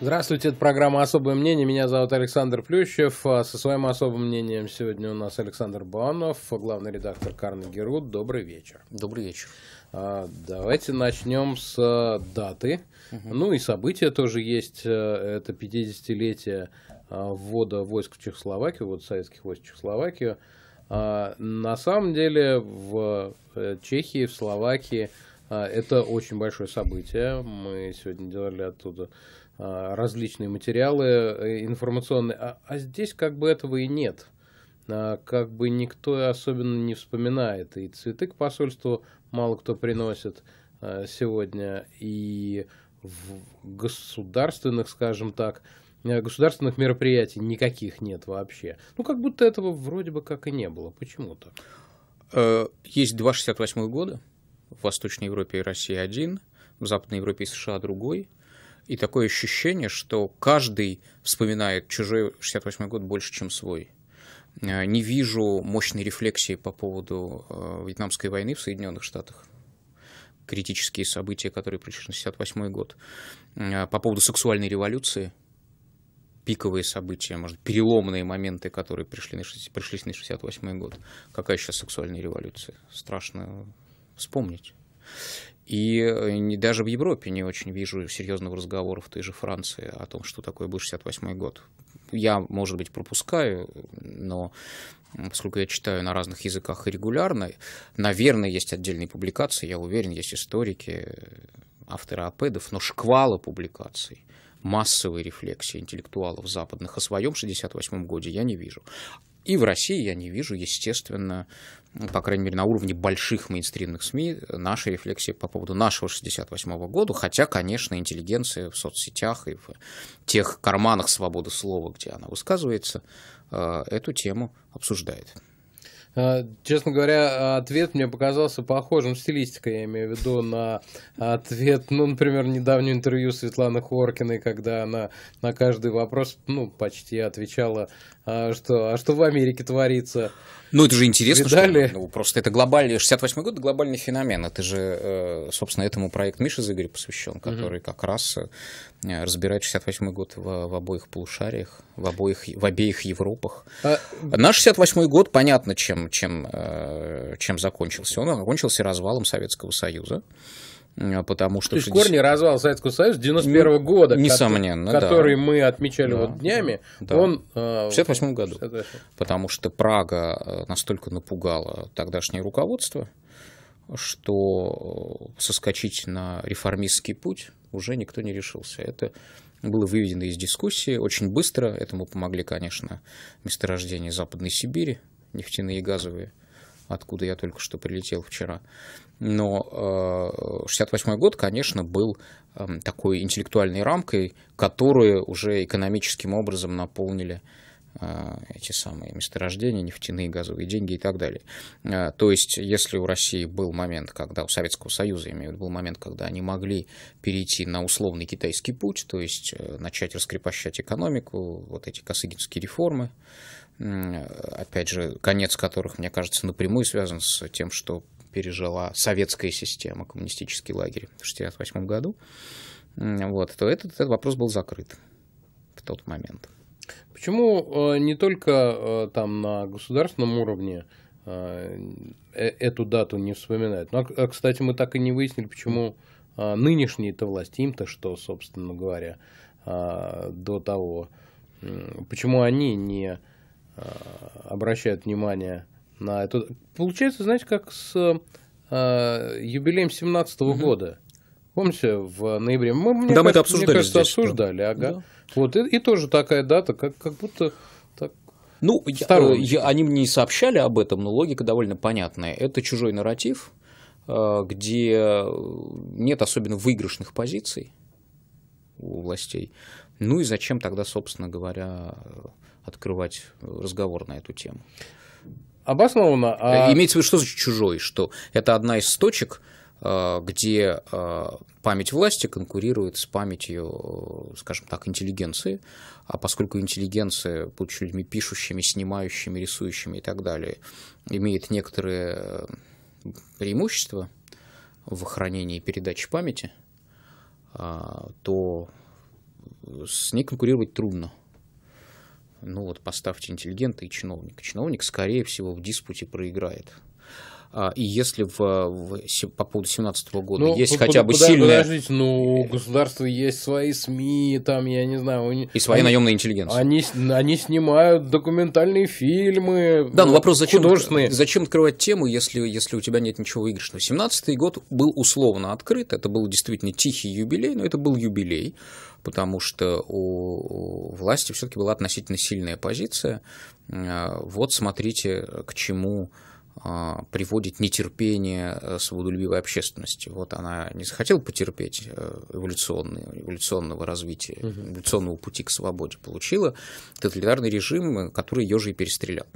Здравствуйте, это программа «Особое мнение». Меня зовут Александр Плющев. А, со своим особым мнением сегодня у нас Александр Банов, главный редактор «Карнеги Ру». Добрый вечер. Добрый вечер. А, давайте начнем с а, даты. Угу. Ну и события тоже есть. Это 50-летие ввода войск в Чехословакию, вот советских войск в Чехословакию. На самом деле в э, Чехии, в Словакии это очень большое событие. Мы сегодня делали оттуда а, различные материалы э, информационные. А, а здесь как бы этого и нет. А, как бы никто особенно не вспоминает. И цветы к посольству мало кто приносит а, сегодня. И в государственных, скажем так, а, государственных мероприятий никаких нет вообще. Ну, как будто этого вроде бы как и не было. Почему-то. Э, есть два 68 -го года. В Восточной Европе и России один, в Западной Европе и США другой – и такое ощущение, что каждый вспоминает чужой 68-й год больше, чем свой. Э, не вижу мощной рефлексии по поводу э, Вьетнамской войны в Соединенных Штатах критические события, которые пришли на 68 год. Э, по поводу сексуальной революции, пиковые события, может, переломные моменты, которые пришли на, 60, пришли на 68 год. Какая сейчас сексуальная революция? Страшно вспомнить. И э, даже в Европе не очень вижу серьезного разговора в той же Франции о том, что такое был 68 год. Я, может быть, пропускаю, но поскольку я читаю на разных языках регулярно, наверное, есть отдельные публикации, я уверен, есть историки, авторы апедов, но шквала публикаций, массовой рефлексии интеллектуалов западных о своем 68-м годе я не вижу. И в России я не вижу, естественно, ну, по крайней мере, на уровне больших мейнстримных СМИ, нашей рефлексии по поводу нашего 68-го года, хотя, конечно, интеллигенция в соцсетях и в тех карманах свободы слова, где она высказывается, э, эту тему обсуждает. А, честно говоря, ответ мне показался похожим стилистикой, я имею в виду, на ответ, ну, например, недавнее интервью Светланы Хоркиной, когда она на каждый вопрос, ну, почти отвечала, а, что, а что в Америке творится? Ну, это же интересно, Видали? что ну, просто это глобальный, 68-й год – глобальный феномен. Это же, э, собственно, этому проект Миши Зыгорь посвящен, который угу. как раз э, разбирает 68-й год в, в обоих полушариях, в, обоих, в обеих Европах. А... Наш 68-й год, понятно, чем чем, э, чем, закончился он. закончился развалом Советского Союза э, потому что... То есть 60... корни развала Советского Союза 91 -го ну, года, несомненно, который, да. мы отмечали да, вот днями, да. он... Э, в 68 году, 68. потому что Прага э, настолько напугала тогдашнее руководство, что соскочить на реформистский путь уже никто не решился. Это было выведено из дискуссии очень быстро, этому помогли, конечно, месторождения Западной Сибири, нефтяные и газовые, откуда я только что прилетел вчера. Но 68 э, год, конечно, был эм, такой интеллектуальной рамкой, которую уже экономическим образом наполнили э, эти самые месторождения, нефтяные, газовые деньги и так далее. Э, то есть, если у России был момент, когда у Советского Союза, имею в виду, был момент, когда они могли перейти на условный китайский путь, то есть начать раскрепощать экономику, вот эти косыгинские реформы, опять же, конец которых, мне кажется, напрямую связан с тем, что пережила советская система, коммунистический лагерь в 1968 году, вот, то этот, этот вопрос был закрыт в тот момент. Почему э, не только э, там на государственном уровне э, эту дату не вспоминают? Ну, а, а, кстати, мы так и не выяснили, почему нынешние-то власти, им-то что, собственно говоря, до того, почему они не Э, обращают внимание на это. Получается, знаете, как с э, юбилеем 17 -го угу. года. Помните, в ноябре мы, мне да, кажется, мы это обсуждали. Мне кажется, здесь, обсуждали, да. ага. Да. Вот, и, и тоже такая дата, как, как будто ну, я, э, я, они мне не сообщали об этом, но логика довольно понятная. Это чужой нарратив, э, где нет особенно выигрышных позиций у властей. Ну и зачем тогда, собственно говоря, открывать разговор на эту тему? Обоснованно. А... Э, имеется в виду, что за чужой, что это одна из точек, э, где э, память власти конкурирует с памятью, скажем так, интеллигенции. А поскольку интеллигенция, будучи людьми пишущими, снимающими, рисующими и так далее, имеет некоторые преимущества в хранении и передаче памяти – а, то с ней конкурировать трудно. Ну вот поставьте интеллигента и чиновника. Чиновник, скорее всего, в диспуте проиграет. А, и если в, в, по поводу 17 года ну, есть хотя бы подождите, Подождите, ну, у государства есть свои СМИ, там, я не знаю... У... И свои они, наемная Они, они снимают документальные фильмы, Да, ну, ну вопрос, зачем, зачем открывать тему, если, если у тебя нет ничего выигрышного? 17 год был условно открыт, это был действительно тихий юбилей, но это был юбилей потому что у власти все-таки была относительно сильная позиция. Э, вот смотрите, к чему Э, приводит нетерпение э, свободолюбивой общественности. Вот она не захотела потерпеть э, эволюционный эволюционного развития, угу. эволюционного пути к свободе, получила тоталитарный режим, который ее же и перестрелял.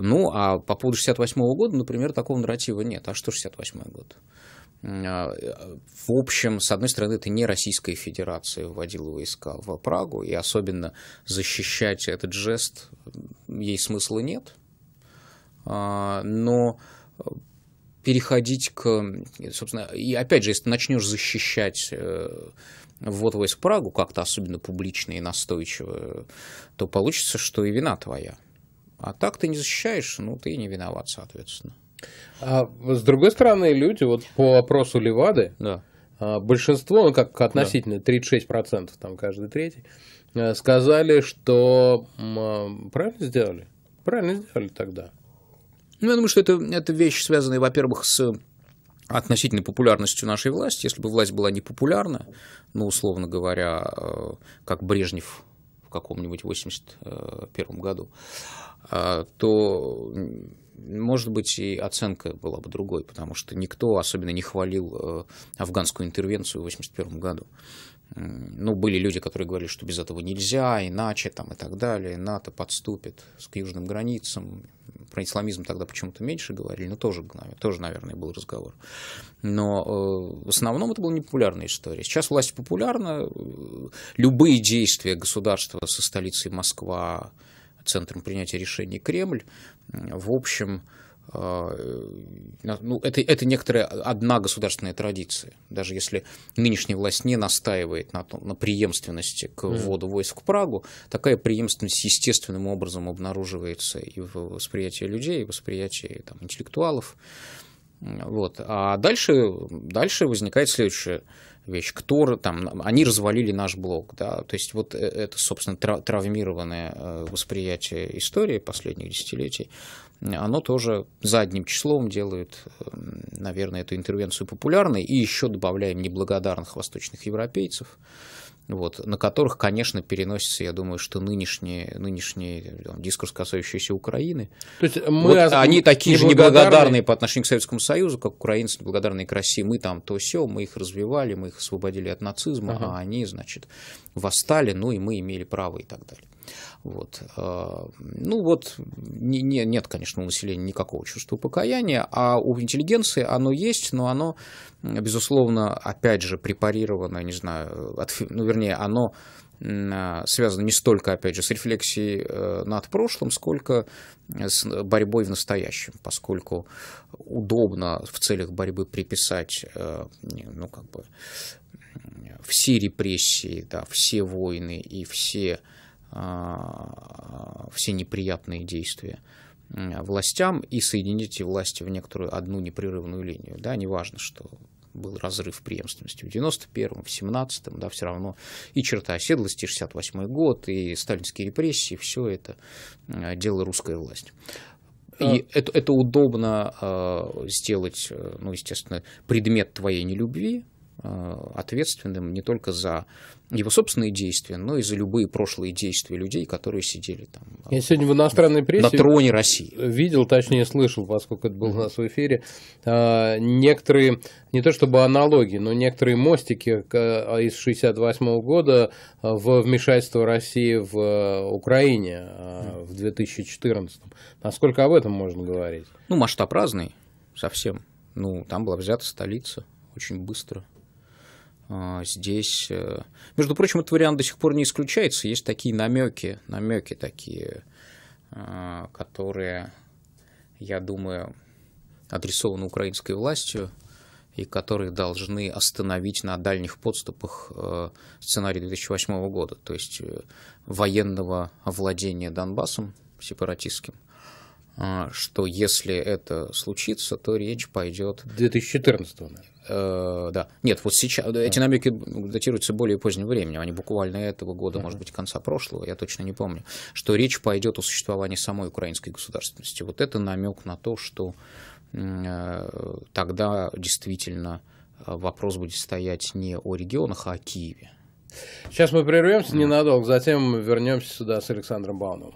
Ну, а по поводу 68 -го года, например, такого нарратива нет. А что 68 год? в общем, с одной стороны, это не Российская Федерация вводила войска в Прагу, и особенно защищать этот жест ей смысла нет – а, но э, переходить к, э, собственно, и опять же, если ты начнешь защищать э, ввод войск Прагу как-то особенно публично и настойчиво, то получится, что и вина твоя. А так ты не защищаешь, ну ты и не виноват, соответственно. А с другой стороны, люди, вот по опросу Левады, да. А, большинство, ну как относительно, 36%, там каждый третий, сказали, что а, правильно сделали, правильно сделали тогда. Ну, я думаю, что это, это вещи связанные, во-первых, с относительной популярностью нашей власти. Если бы власть была непопулярна, ну, условно говоря, э, как Брежнев в каком-нибудь 81 году, э, то может быть, и оценка была бы другой, потому что никто особенно не хвалил э, афганскую интервенцию в 81 году. Ну, были люди, которые говорили, что без этого нельзя, иначе там и так далее, НАТО подступит к южным границам, про исламизм тогда почему-то меньше говорили, но тоже, тоже, наверное, был разговор. Но э, в основном это была непопулярная история. Сейчас власть популярна, э, любые действия государства со столицей Москва, центром принятия решений Кремль, в общем, а, э, ну, это, это некоторая одна государственная традиция. Даже если нынешняя власть не настаивает на, на преемственности к вводу войск в Прагу, такая преемственность естественным образом обнаруживается и в восприятии людей, и в восприятии там, интеллектуалов. Вот. А дальше, дальше возникает следующее вещь, кто там, они развалили наш блог, да, то есть вот э, это, собственно, травмированное э, восприятие истории последних десятилетий, оно тоже задним числом делает, эм, наверное, эту интервенцию популярной, и еще добавляем неблагодарных восточных европейцев, вот, на которых, конечно, переносится, я думаю, что нынешний, нынешний там, дискурс, касающийся Украины. То есть мы вот а они такие же неблагодарные по отношению к Советскому Союзу, как украинцы неблагодарные к России. Мы там то все, мы их развивали, мы их освободили от нацизма, ага. а они, значит, восстали, ну и мы имели право и так далее. Вот. А, ну вот, не, не, нет, конечно, у населения никакого чувства покаяния, а у интеллигенции оно есть, но оно, безусловно, опять же, препарировано, не знаю, от, ну, вернее, оно а, связано не столько, опять же, с рефлексией э, над прошлым, сколько с борьбой в настоящем, поскольку удобно в целях борьбы приписать, э, ну, как бы, все репрессии, да, все войны и все а, все неприятные действия властям и соедините власти в некоторую одну непрерывную линию. Да, неважно, что был разрыв преемственности в 91-м, в 17-м, да, все равно и черта оседлости, 68-й год, и сталинские репрессии, все это дело русской власти. И а... это, это удобно а, э, сделать, ну, естественно, предмет твоей нелюбви, Э, ответственным не только за его собственные действия, но и за любые прошлые действия людей, которые сидели там. Я сегодня в иностранной прессе на троне России видел, точнее слышал, поскольку это было у нас в эфире, э, некоторые не то чтобы аналогии, но некоторые мостики э, из 68 года в вмешательство России в Украине в 2014. Насколько об этом можно говорить? Ну масштаб разный совсем. Ну там была взята столица очень быстро а, здесь... Э, между прочим, этот вариант до сих пор не исключается. Есть такие намеки, намеки такие, а, которые, я думаю, адресованы украинской властью и которые должны остановить на дальних подступах э, сценарий 2008 года, то есть э, военного овладения Донбассом сепаратистским – а, что если это случится, то речь пойдет... 2014 го да. Нет, вот сейчас э, а. эти намеки датируются более поздним временем, они буквально этого года, а. может быть, конца прошлого, я точно не помню, что речь пойдет о существовании самой украинской государственности. Вот это намек на то, что э, тогда действительно э, вопрос будет стоять не о регионах, а о Киеве. Сейчас мы прервемся ненадолго, затем вернемся сюда с Александром Бауновым.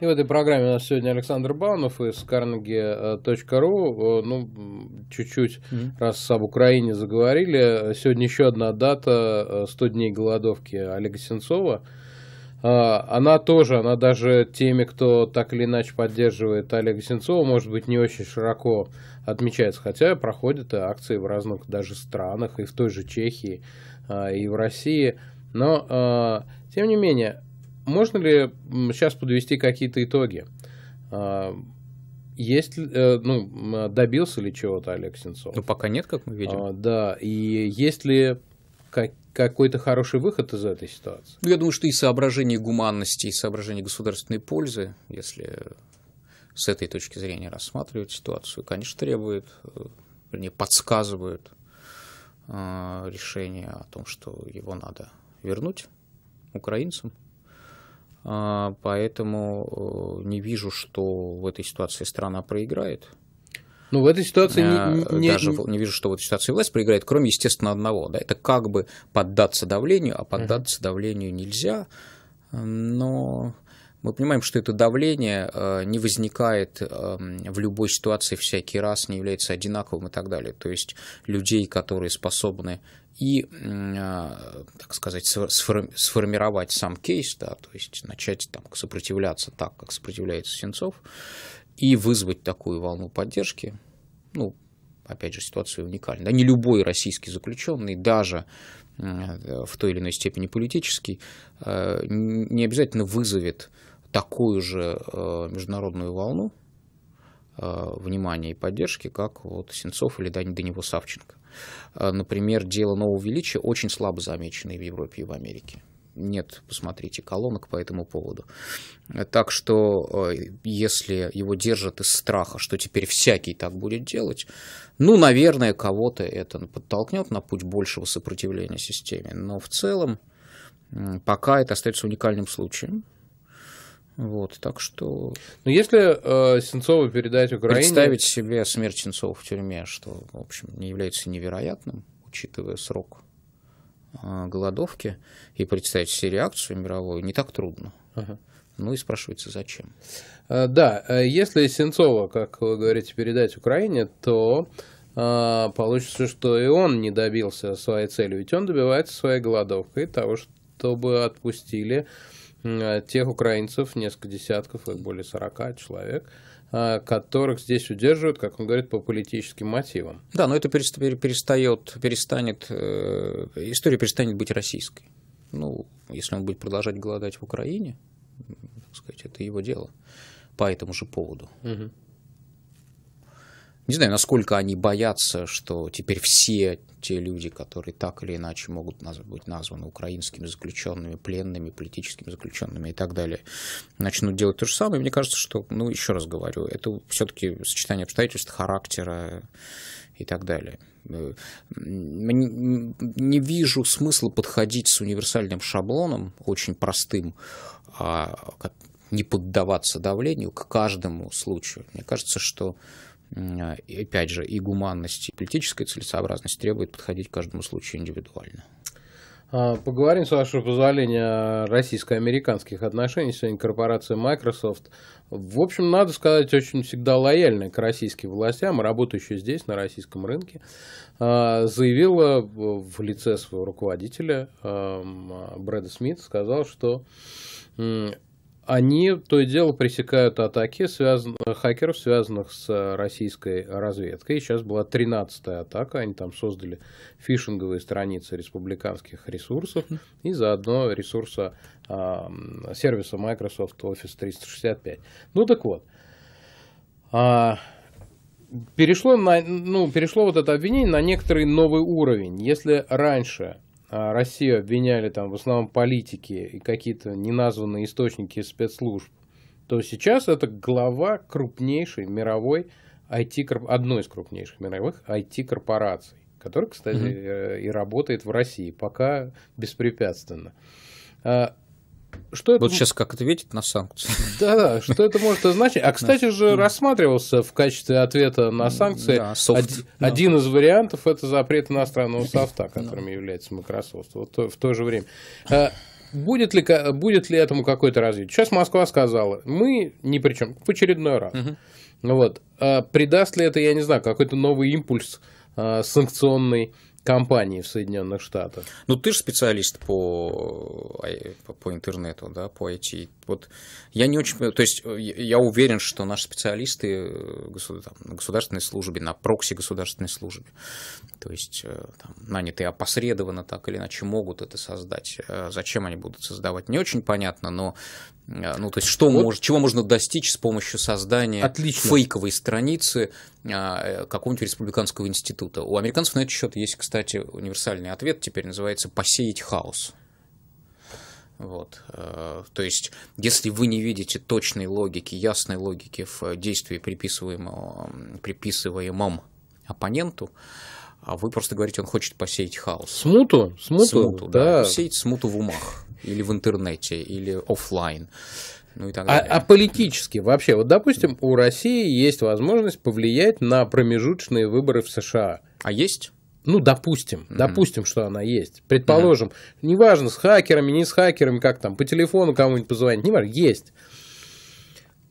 И в этой программе у нас сегодня Александр Баунов из carnegie.ru. Э, ну, чуть-чуть, mm-hmm. раз об Украине заговорили, сегодня еще одна дата 100 э, дней голодовки Олега Сенцова. Э, она тоже, она даже теми, кто так или иначе поддерживает Олега Сенцова, может быть, не очень широко отмечается. Хотя проходят и акции в разных даже странах, и в той же Чехии, и в России. Но, тем не менее, можно ли сейчас подвести какие-то итоги? А, есть, э, ну, а, добился ли чего-то Олег Сенцов? Ну, пока нет, как мы видим. А, да, и есть ли как, какой-то хороший выход из этой ситуации? Ну, я думаю, что и соображение гуманности, и соображение государственной пользы, если с этой точки зрения рассматривать ситуацию, конечно, требует, э, вернее, подсказывает э, решение о том, что его надо вернуть украинцам – а, поэтому э, не вижу, что в этой ситуации страна проиграет. Ну, в этой ситуации не, не... даже не вижу, что в этой ситуации власть проиграет, кроме, естественно, одного. Да, это как бы поддаться давлению, а поддаться uh-huh. давлению нельзя. Но мы понимаем, что это давление э, не возникает эм, в любой ситуации всякий раз, не является одинаковым и так далее. То есть людей, которые способны и, э, так сказать, сформировать сам кейс, да, то есть начать там, сопротивляться так, как сопротивляется Сенцов, и вызвать такую волну поддержки, ну, опять же, ситуация уникальна. Да, не любой российский заключенный, даже э, в той или иной степени политический, не обязательно вызовет такую же э, международную волну э, внимания и поддержки, как вот Сенцов или до него Савченко. Э, например, дело нового величия очень слабо замечено и в Европе, и в Америке нет, посмотрите, колонок по этому поводу. Так что, если его держат из страха, что теперь всякий так будет делать, ну, наверное, кого-то это подтолкнет на путь большего сопротивления системе. Но в целом, пока это остается уникальным случаем, вот, так что. Но ну, если э, Сенцова передать Украине. Представить себе смерть Сенцова в тюрьме, что, в общем, не является невероятным, учитывая срок э, голодовки, и представить себе реакцию мировую не так трудно. Ага. Ну и спрашивается, зачем? А, да, э, если Сенцова, как вы говорите, передать Украине, то а, получится, что и он не добился своей цели, ведь он добивается своей голодовкой того, чтобы отпустили а, тех украинцев, несколько десятков, их более 40 человек, а, которых здесь удерживают, как он говорит, по политическим мотивам. Да, но это перестает, перестанет, э, история перестанет быть российской. Ну, если он будет продолжать голодать в Украине, так сказать, это его дело по этому же поводу. Угу. Не знаю, насколько они боятся, что теперь все те люди, которые так или иначе могут наз- быть названы украинскими заключенными, пленными, политическими заключенными и так далее, начнут делать то же самое. Мне кажется, что, ну, еще раз говорю, это все-таки сочетание обстоятельств, характера и так далее. Э, не вижу смысла подходить с универсальным шаблоном, очень простым, а, не поддаваться давлению к каждому случаю. Мне кажется, что а, и опять же, и гуманность, и политическая целесообразность требует подходить к каждому случаю индивидуально. А, поговорим, с вашего позволения, о российско-американских отношениях. Сегодня корпорация Microsoft, в общем, надо сказать, очень всегда лояльная к российским властям, работающая здесь, на российском рынке, а, заявила в лице своего руководителя эм, Брэда Смита, сказал, что они то и дело пресекают атаки связан... хакеров, связанных с э, российской разведкой. И сейчас была 13-я атака. Они там создали фишинговые страницы республиканских ресурсов и заодно ресурса э, сервиса Microsoft Office 365. Ну так вот. Э, перешло, на, ну, перешло вот это обвинение на некоторый новый уровень. Если раньше а, Россию обвиняли там в основном политики и какие-то неназванные источники спецслужб, то сейчас это глава крупнейшей мировой IT, одной из крупнейших мировых IT-корпораций, которая, кстати, mm-hmm. и работает в России, пока беспрепятственно. А, что это... сейчас как ответить на санкции. Да-да, что это может означать? А, кстати же, рассматривался в качестве ответа на санкции один из вариантов – это запрет иностранного софта, которым да. является Microsoft. в то же время. А, будет ли, будет ли этому какое-то развитие? Сейчас Москва сказала, мы ни при чем, в очередной раз. Вот. А придаст ли это, я не знаю, какой-то новый импульс а, санкционный компании в Соединенных Штатах. Ну, ты же специалист по, а, по, интернету, да, по IT. Вот я не очень... То есть я уверен, что наши специалисты э, там, на государственной службе, на прокси государственной службе, то есть э, там, нанятые опосредованно так или иначе могут это создать. Э, зачем они будут создавать, не очень понятно, но ну, то есть, что вот. может, чего можно достичь с помощью создания Отлично. фейковой страницы какого-нибудь республиканского института. У американцев на этот счет есть, кстати, кстати, универсальный ответ теперь называется «посеять хаос». Вот. Э, то есть, если вы не видите точной логики, ясной логики в действии, приписываемого приписываемом оппоненту, а вы просто говорите, он хочет посеять хаос. Смуту, смуту, смуту да. да. Сеять смуту в умах, или в интернете, или офлайн. Ну и так а, далее. А, а политически вообще, вот допустим, у России есть возможность повлиять на промежуточные выборы в США. А есть? Ну, допустим, mm-hmm. допустим, что она есть. Предположим, mm-hmm. неважно, с хакерами, не с хакерами, как там, по телефону кому-нибудь позвонить, неважно, есть.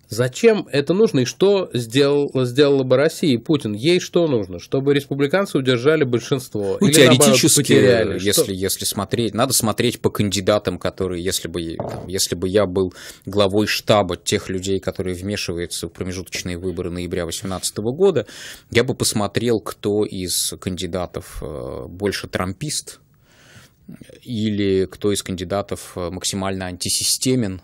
Зачем это нужно и что сделал, сделала бы Россия и Путин? Ей что нужно? Чтобы республиканцы удержали большинство? Ну, Или теоретически, наоборот, если, если смотреть, надо смотреть по кандидатам, которые, если бы, там, если бы я был главой штаба тех людей, которые вмешиваются в промежуточные выборы ноября 2018 года, я бы посмотрел, кто из кандидатов э, больше трампист, или кто из кандидатов э, максимально антисистемен,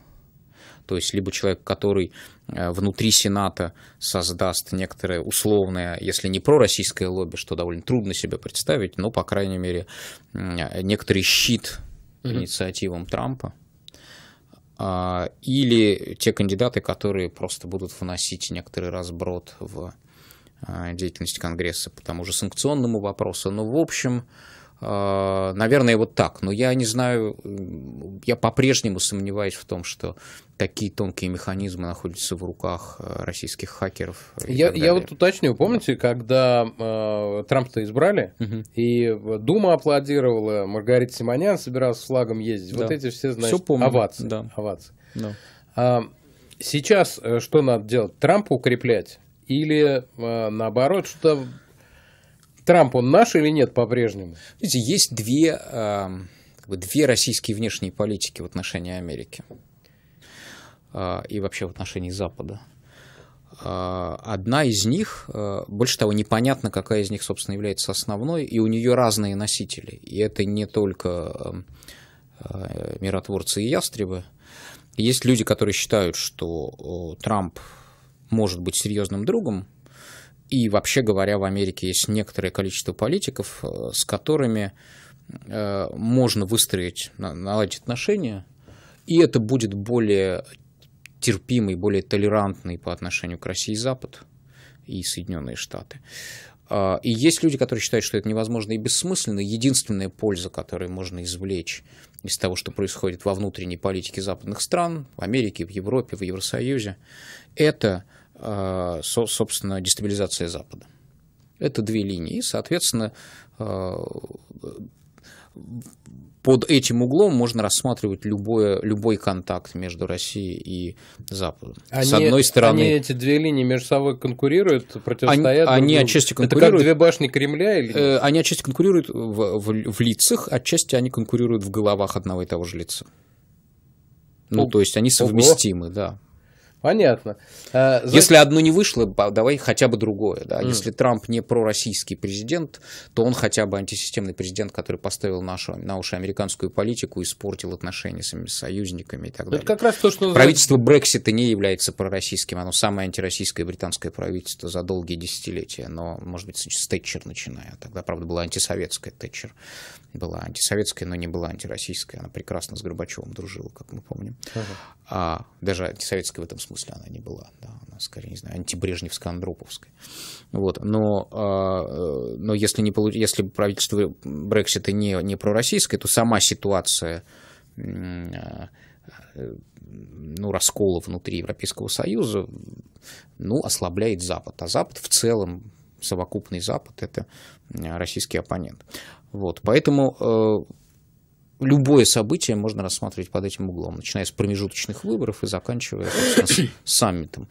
то есть либо человек, который э, внутри Сената создаст некоторое условное, если не пророссийское лобби, что довольно трудно себе представить, но, по крайней мере, э, некоторый щит угу. инициативам Трампа. А, или те кандидаты, которые просто будут вносить некоторый разброд в э, деятельность Конгресса по тому же санкционному вопросу. Но, ну, в общем, а, наверное, вот так. Но я не знаю, я по-прежнему сомневаюсь в том, что такие тонкие механизмы находятся в руках э, российских хакеров. Я, я вот уточню, помните, когда э, Трампа-то избрали, угу. и Дума аплодировала, Маргарита Симонян собиралась с флагом ездить. Да. Вот эти все, значит, все помню. овации. Да. овации. Да. А, сейчас э, что надо делать? Трампа укреплять? Или э, наоборот, что Трамп, он наш или нет по-прежнему? Есть две, эм, как бы две российские внешние политики в отношении Америки э, и вообще в отношении Запада. Э, одна из них, э, больше того, непонятно, какая из них, собственно, является основной, и у нее разные носители. И это не только эм, миротворцы и ястребы. Есть люди, которые считают, что Трамп может быть серьезным другом и вообще говоря, в Америке есть некоторое количество политиков, э, с которыми э, можно выстроить, наладить отношения, и это будет более терпимый, более толерантный по отношению к России Запад и Соединенные Штаты. Э, и есть люди, которые считают, что это невозможно и бессмысленно. Единственная польза, которую можно извлечь из того, что происходит во внутренней политике западных стран, в Америке, в Европе, в Евросоюзе, это а, собственно, дестабилизация Запада. Это две линии. И, соответственно, а, под этим углом можно рассматривать любое, любой контакт между Россией и Западом. Они, С одной стороны... Они эти две линии между собой конкурируют, противостоят? Они, они отчасти конкурируют. Это как две башни Кремля? Или... Э, нет? Они отчасти конкурируют в, в, в лицах, отчасти они конкурируют в головах одного и того же лица. Ну, Ого. то есть они совместимы, да. Понятно. А, Если одно не вышло, давай хотя бы другое. Да? Mm. Если Трамп не пророссийский президент, то он хотя бы антисистемный президент, который поставил нашу, на уши американскую политику, испортил отношения с союзниками и так далее. Это как раз то, что... Правительство Брексита не является пророссийским, оно самое антироссийское британское правительство за долгие десятилетия. Но, может быть, с Тэтчер начиная. Тогда, правда, была антисоветская Тэтчер. Была антисоветская, но не была антироссийская. Она прекрасно с Горбачевым дружила, как мы помним. Uh-huh. А, даже антисоветская в этом смысле смысле она не была, да, она скорее, не знаю, антибрежневско-андроповская. Вот, но, а, э, но если, не получ... если правительство Брексита не, не пророссийское, то сама ситуация а, э, ну, раскола внутри Европейского Союза, ну, ослабляет Запад. А Запад в целом, совокупный Запад, это э, российский оппонент. Вот, поэтому любое событие можно рассматривать под этим углом, начиная с промежуточных выборов и заканчивая саммитом.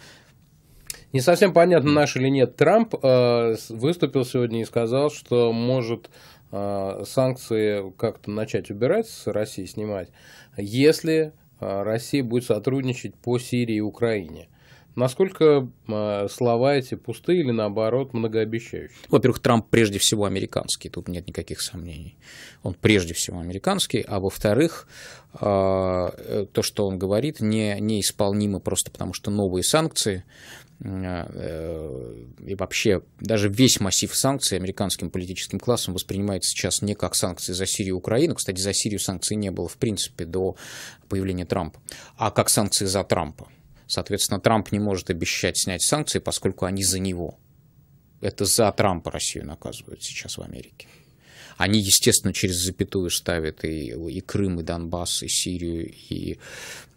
Не совсем понятно, наш или нет Трамп э, выступил сегодня и сказал, что может э, санкции как-то начать убирать с России, снимать, если э, Россия будет сотрудничать по Сирии и Украине. Насколько а, слова эти пусты или, наоборот, многообещающие? Во-первых, Трамп прежде всего американский, тут нет никаких сомнений. Он прежде всего американский, а во-вторых, а, э, то, что он говорит, не, неисполнимо просто потому, что новые санкции э, э, и вообще даже весь массив санкций американским политическим классом воспринимается сейчас не как санкции за Сирию и Украину, кстати, за Сирию санкций не было в принципе до появления Трампа, а как санкции за Трампа. Соответственно, Трамп не может обещать снять санкции, поскольку они за него. Это за Трампа Россию наказывают сейчас в Америке. Они, естественно, через запятую ставят и, и Крым, и Донбасс, и Сирию, и,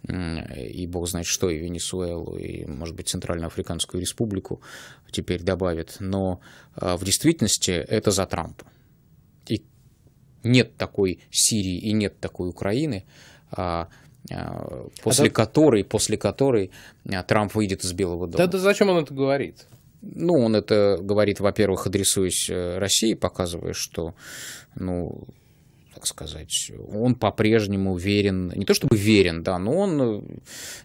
и бог знает что, и Венесуэлу, и, может быть, Центральноафриканскую республику теперь добавят. Но а, в действительности это за Трампа. И нет такой Сирии, и нет такой Украины, а, а, а после а которой, после которой а, Трамп выйдет из Белого дома. Да, да зачем он это говорит? Ну, он это говорит, во-первых, адресуясь э, России, показывая, что, ну, так сказать, он по-прежнему верен, не то чтобы верен, да, но он э,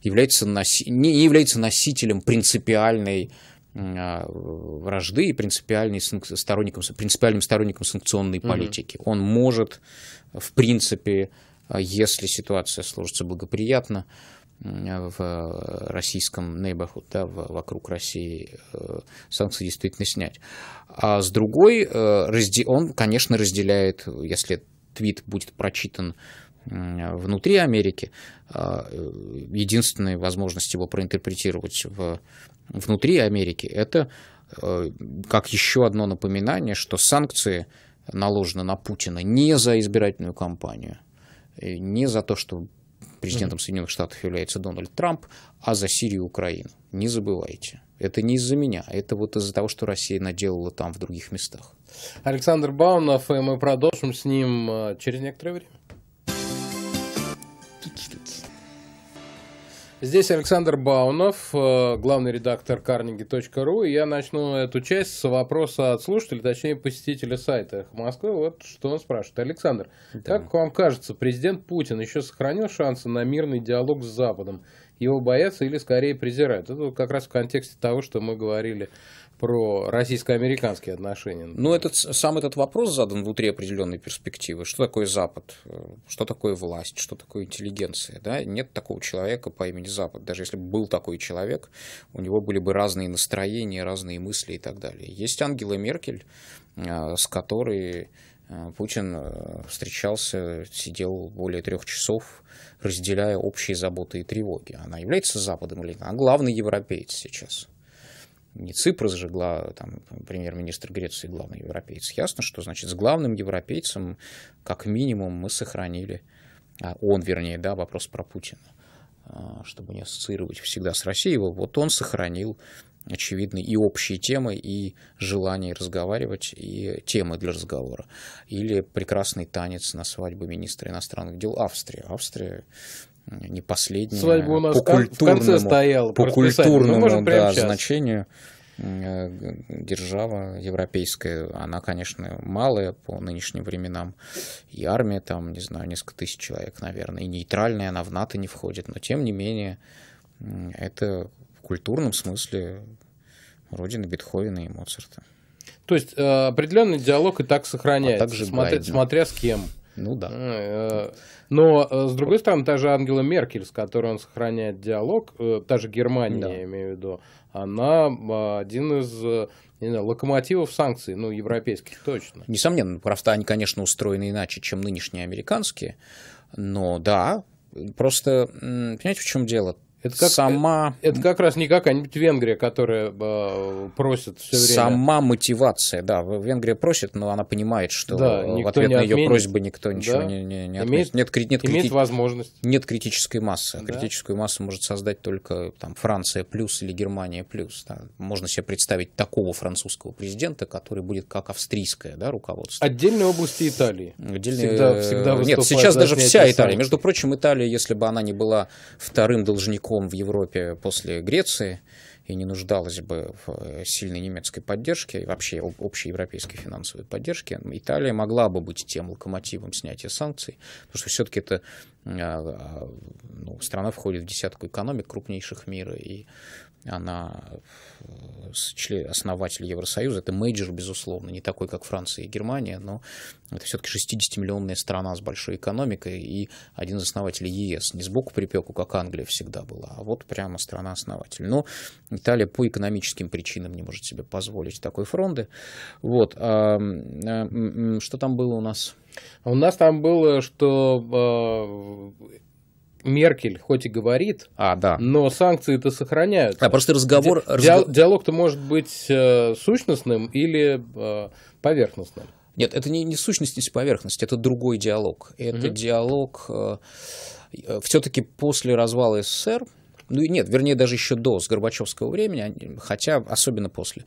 является носи, не является носителем принципиальной вражды и принципиальный сторонником, принципиальным сторонником санкционной mm-hmm. политики. Он может, в принципе, а если ситуация сложится благоприятно в э, российском neighborhood, да, вокруг России э, санкции действительно снять. А с другой, э, он, конечно, разделяет, если твит будет прочитан внутри Америки, а, единственная возможность его проинтерпретировать в, внутри Америки, это как еще одно напоминание, что санкции наложены на Путина не за избирательную кампанию – Э, не за то, что президентом Соединенных Штатов является Дональд Трамп, а за Сирию и Украину. Не забывайте. Это не из-за меня, это вот из-за того, что Россия наделала там в других местах. Александр Баунов, и мы продолжим с ним э, через некоторое время. Здесь Александр Баунов, э, главный редактор Carnegie.ru. И я начну эту часть с вопроса от слушателя, точнее посетителя сайта Москвы. Вот что он спрашивает. Александр, да. как вам кажется, президент Путин еще сохранил шансы на мирный диалог с Западом? Его боятся или скорее презирают? Это как раз в контексте того, что мы говорили про российско-американские отношения. Например. Ну, этот, сам этот вопрос задан внутри определенной перспективы. Что такое Запад? Э, что такое власть? Что такое интеллигенция? Да? Нет такого человека по имени Запад. Даже если бы был такой человек, у него были бы разные настроения, разные мысли и так далее. Есть Ангела Меркель, э, с которой э, Путин встречался, сидел более трех часов, разделяя общие заботы и тревоги. Она является Западом или она главный европеец сейчас? не Ципр сжигла, а там, премьер-министр Греции, главный европеец. Ясно, что, значит, с главным европейцем, как минимум, мы сохранили, а он, вернее, да, вопрос про Путина, а, чтобы не ассоциировать всегда с Россией, его, вот он сохранил очевидно, и общие темы, и желание разговаривать, и темы для разговора. Или прекрасный танец на свадьбу министра иностранных дел Австрии. Австрия не последняя, Свадьба у нас по культурному, в конце стояла, по ну, культурному да, значению э, держава европейская, она, конечно, малая по нынешним временам, и армия там, не знаю, несколько тысяч человек, наверное, и нейтральная, она в НАТО не входит, но тем не менее это в культурном смысле родина Бетховена и Моцарта. То есть э, определенный диалог и так сохраняется, а также смотря, смотря с кем. Ну да. Э, но, э, с другой стороны, та же Ангела Меркель, с которой он сохраняет диалог, э, та же Германия, да. я имею в виду, она один из не знаю, локомотивов санкций, ну, европейских точно. Несомненно, просто они, конечно, устроены иначе, чем нынешние американские. Но да, просто, понимаете, в чем дело? Это как, Сама... это как раз не какая-нибудь Венгрия, которая э, просит все время. Сама мотивация, да. Венгрия просит, но она понимает, что да, в ответ на ее просьбы никто ничего да. не, не, не имеет, нет, нет, нет, имеет крити... возможность. Нет критической массы. Да. Критическую массу может создать только там, Франция плюс или Германия плюс. Да. Можно себе представить такого французского президента, который будет как австрийское да, руководство. Отдельные области Италии. Отдельные... Всегда, всегда э, Нет, сейчас даже вся Италия. Между прочим, Италия, если бы она не была вторым должником ком в Европе после Греции, и не нуждалась бы в э, сильной немецкой поддержке, вообще общей европейской финансовой поддержке, Италия могла бы быть тем локомотивом снятия санкций, потому что все-таки это э, э, ну, страна входит в десятку экономик крупнейших мира, и она основатель Евросоюза, это мейджор, безусловно, не такой, как Франция и Германия, но это все-таки 60-миллионная страна с большой экономикой и один из основателей ЕС. Не сбоку припеку, как Англия всегда была, а вот прямо страна-основатель. Но Италия по экономическим причинам не может себе позволить такой фронды. Вот. А, а, что там было у нас? У нас там было, что а, Меркель хоть и говорит, а, да. но санкции-то сохраняются. А просто разговор... Ди- разго... Диалог-то может быть э, сущностным или э, поверхностным. Нет, это не, не сущность, не поверхность, это другой диалог. Это угу. диалог... Э, э все-таки после развала СССР ну нет, вернее, даже еще до с Горбачевского времени, хотя особенно после,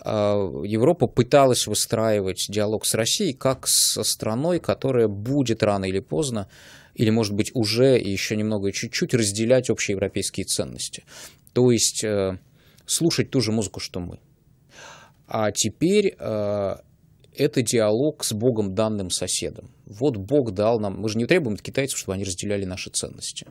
а, Европа пыталась выстраивать диалог с Россией как со страной, которая будет рано или поздно или, может быть, уже еще немного чуть-чуть разделять общие европейские ценности. То есть э, слушать ту же музыку, что мы. А теперь э, это диалог с Богом данным соседом. Вот Бог дал нам, мы же не требуем от китайцев, чтобы они разделяли наши ценности.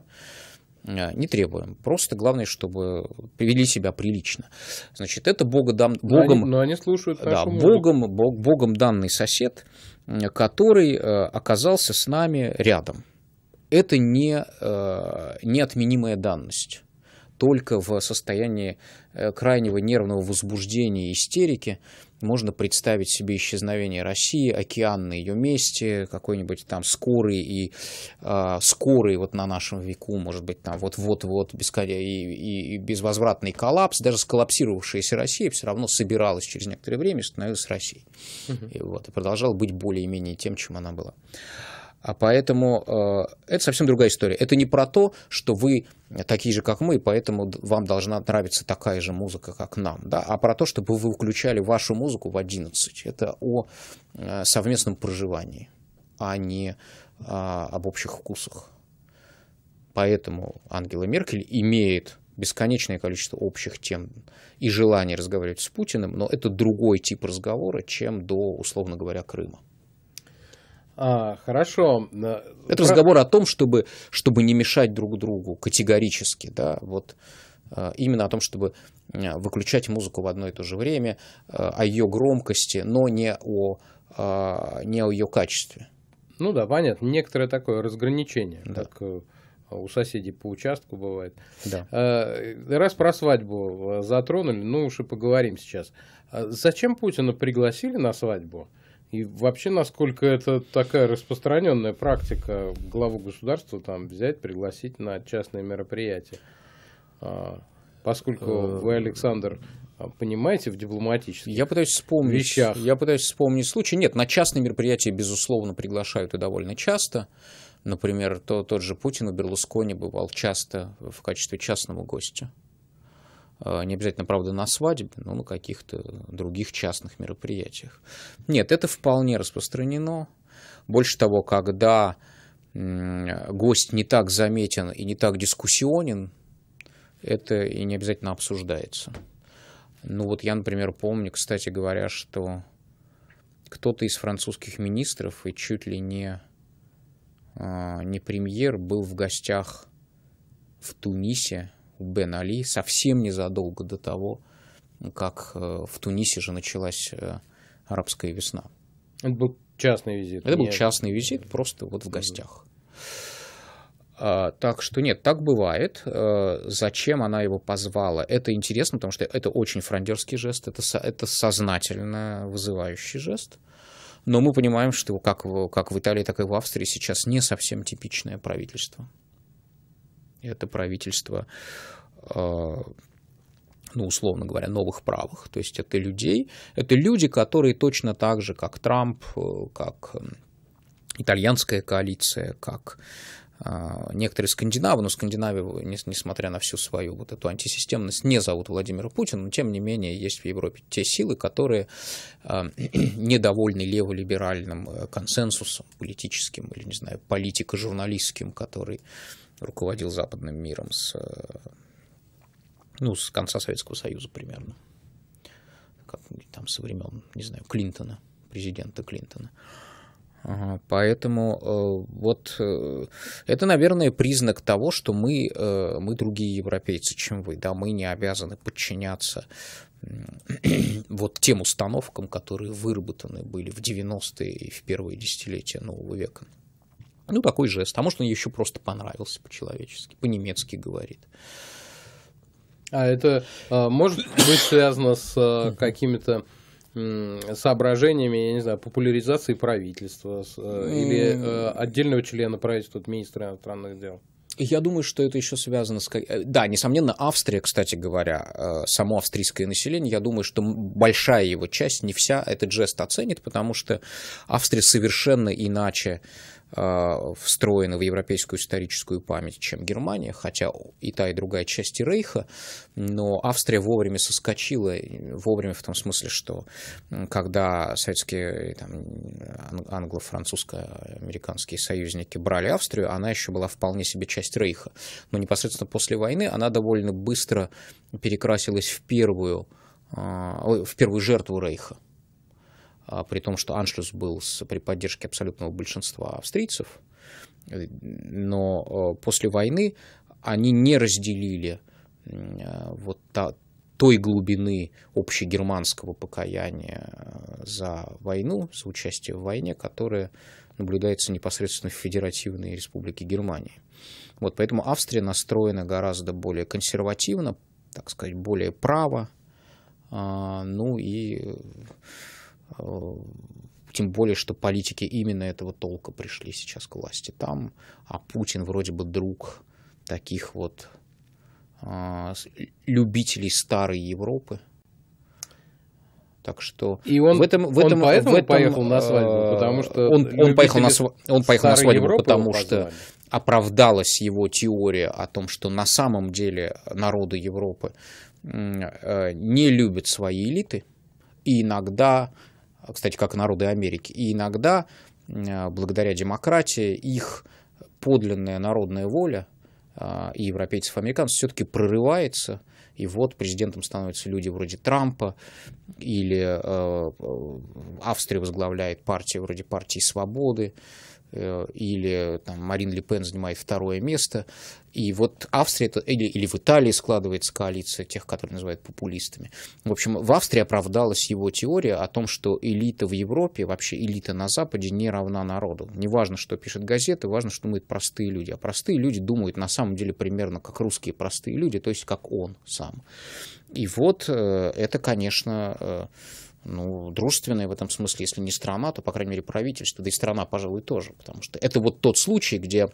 Э, не требуем. Просто главное, чтобы повели себя прилично. Значит, это Бога дан... богом, но они, но они слушают да, богом, бог, богом данный сосед, э, который э, оказался с нами рядом. Это не, неотменимая данность. Только в состоянии крайнего нервного возбуждения и истерики – можно представить себе исчезновение России, океан на ее месте, какой-нибудь там скорый и э, скорый вот на нашем веку, может быть, там вот-вот-вот бескон... и, и, безвозвратный коллапс. Даже сколлапсировавшаяся Россия все равно собиралась через некоторое время и становилась Россией. Угу. И, вот, и продолжала быть более-менее тем, чем она была. А поэтому э, это совсем другая история. Это не про то, что вы такие же, как мы, и поэтому вам должна нравиться такая же музыка, как нам, да? а про то, чтобы вы включали вашу музыку в 11. Это о э, совместном проживании, а не э, об общих вкусах. Поэтому Ангела Меркель имеет бесконечное количество общих тем и желание разговаривать с Путиным, но это другой тип разговора, чем до, условно говоря, Крыма. А, хорошо. Это разговор о том, чтобы, чтобы не мешать друг другу категорически, да, вот а, именно о том, чтобы а, выключать музыку в одно и то же время, а, о ее громкости, но не о, не о ее качестве. Ну да, понятно, некоторое такое разграничение, да. как э, у соседей по участку бывает. Да. Раз про свадьбу э, затронули, ну уж и поговорим сейчас. Зачем Путина пригласили на свадьбу? И вообще, насколько это такая распространенная практика главу государства там взять, пригласить на частное мероприятие, а, Поскольку э, вы, Александр, а, понимаете, в дипломатических я пытаюсь вспомнить, вещах. Я пытаюсь вспомнить случай. Нет, на частные мероприятия, безусловно, приглашают и довольно часто. Например, то, тот же Путин у Берлускони бывал часто в качестве частного гостя. А, не обязательно, правда, на свадьбе, но на каких-то других частных мероприятиях. Нет, это вполне распространено. Больше того, когда гость не так заметен и не так дискуссионен, это и не обязательно обсуждается. Ну вот я, например, помню, кстати говоря, что кто-то из французских министров и чуть ли не, а, не премьер был в гостях в Тунисе Бен Али совсем незадолго до того, как э, в Тунисе же началась э, арабская весна. Это был частный визит. Это был частный визит, просто вот в гостях. А, так что нет, так бывает. Э, зачем она его позвала? Это интересно, потому что это очень фрондерский жест, это, это сознательно вызывающий жест. Но мы понимаем, что как, как в Италии, так и в Австрии сейчас не совсем типичное правительство это правительство а, ну, условно говоря, новых правых. То есть это людей, это люди, которые точно так же, как Трамп, э, как итальянская коалиция, как а, некоторые скандинавы, но скандинавы несмотря на всю свою вот эту антисистемность, не зовут Владимира Путина, но тем не менее есть в Европе те силы, которые а, недовольны леволиберальным э, консенсусом политическим или, не знаю, политико-журналистским, который руководил западным миром с, э, ну, с конца Советского Союза примерно. Как, там со времен, не знаю, Клинтона, президента Клинтона. Поэтому э, вот э, это, наверное, признак того, что мы, мы другие европейцы, чем вы. Да, мы не обязаны подчиняться вот тем установкам, которые выработаны были в 90-е и в первые десятилетия нового века. Ну, такой жест. А может, он еще просто понравился по-человечески, по-немецки говорит. А это э, может быть связано с э, какими-то э, соображениями, я не знаю, популяризации правительства с, э, или э, отдельного члена правительства, министра иностранных дел? Я думаю, что это еще связано с... Э, да, несомненно, Австрия, кстати говоря, само австрийское население, я думаю, что большая его часть, не вся, этот жест оценит, потому что Австрия совершенно иначе Э, встроена в европейскую историческую память, чем Германия, хотя и та, и другая части Рейха, но Австрия вовремя соскочила, вовремя в том смысле, что когда советские там, англо-французско-американские союзники брали Австрию, она еще была вполне себе часть Рейха. Но непосредственно после войны она довольно быстро перекрасилась в первую, э, в первую жертву Рейха а при том, что Аншлюс был с, при поддержке абсолютного большинства австрийцев, э, но э, после войны они не разделили э, вот та, той глубины общегерманского покаяния за войну, за участие в войне, которое наблюдается непосредственно в Федеративной Республике Германии. Вот, поэтому Австрия настроена гораздо более консервативно, так сказать, более право, а, ну и Э, тем более, что политики именно этого толка пришли сейчас к власти там, а Путин вроде бы друг таких вот э, любителей старой Европы. Так что и он, в этом, в этом, он поэтому в этом, поехал на свадьбу, э, потому что он, он поехал на, он поехал на свадьбу, Европы потому что оправдалась его теория о том, что на самом деле народы Европы не любят свои элиты и иногда а, кстати, как народы Америки. И иногда, а, благодаря демократии, их подлинная народная воля а, и европейцев, и американцев все-таки прорывается, и вот президентом становятся люди вроде Трампа, или э, Австрия возглавляет партия вроде партии свободы, Э, или там, Марин Ле Пен занимает второе место. И вот Австрия это, или, или в Италии складывается коалиция тех, которые называют популистами. В общем, в Австрии оправдалась его теория о том, что элита в Европе, вообще элита на Западе не равна народу. Не важно, что пишет газеты важно, что думают простые люди. А простые люди думают на самом деле примерно как русские простые люди, то есть как он сам. И вот э, это, конечно, э, ну, дружественные в этом смысле, если не страна, то, по крайней мере, правительство, да и страна, пожалуй, тоже, потому что это вот тот случай, где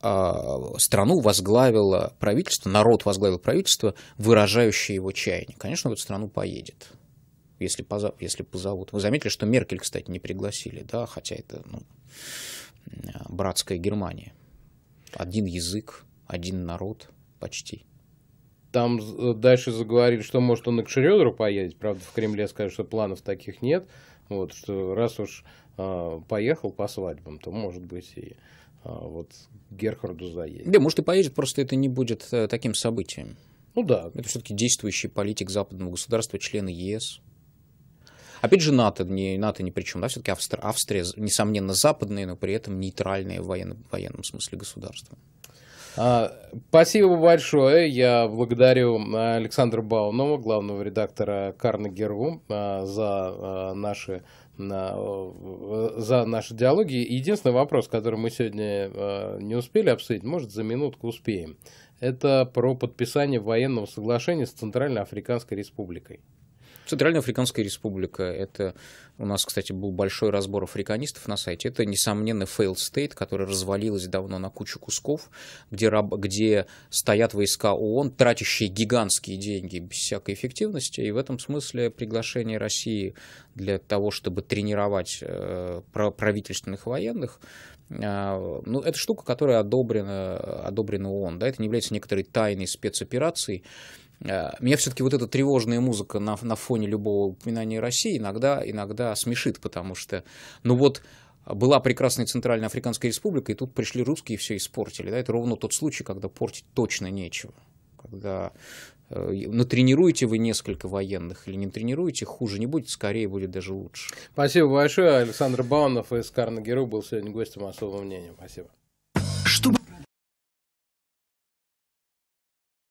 а, страну возглавило правительство, народ возглавил правительство, выражающее его чаяние. Конечно, в эту страну поедет, если, позов, если позовут. Вы заметили, что Меркель, кстати, не пригласили, да, хотя это ну, братская Германия. Один язык, один народ почти. Там э, дальше заговорили, что может он и к Шрёдеру поедет. Правда, в Кремле скажут, что планов таких нет. Вот, что раз уж э, поехал по свадьбам, то может быть и э, вот Герхарду заедет. Да, может и поедет, просто это не будет э, таким событием. Ну да. Это все-таки действующий политик западного государства, член ЕС. Опять же, НАТО не, НАТО не при чем. Да? Все-таки Австрия, Австрия, несомненно, западное, но при этом нейтральное в военном, в военном смысле государство. А, спасибо большое. Я благодарю а, Александра Баунова, главного редактора Карнегеру, а, за наши за наши диалоги. Единственный вопрос, который мы сегодня не успели обсудить, может, за минутку успеем. Это про подписание военного соглашения с Центральной Африканской Республикой. Центральная Африканская Республика. Это у нас, кстати, был большой разбор африканистов на сайте. Это, несомненно, фейл-стейт, которая развалилась давно на кучу кусков, где, раб, где стоят войска ООН, тратящие гигантские деньги без всякой эффективности. И в этом смысле приглашение России для того, чтобы тренировать э, правительственных военных, э, ну, это штука, которая одобрена, одобрена ООН, да, это не является некоторой тайной спецоперацией, Э, меня все-таки вот эта тревожная музыка на, на фоне любого упоминания России иногда, иногда смешит, потому что, ну вот, была прекрасная Центральноафриканская республика, и тут пришли русские и все испортили. Да? Это ровно тот случай, когда портить точно нечего. Когда э, натренируете ну, вы несколько военных или не тренируете, хуже не будет, скорее будет даже лучше. Спасибо большое. Александр Баунов из Геру был сегодня гостем особого мнения. Спасибо.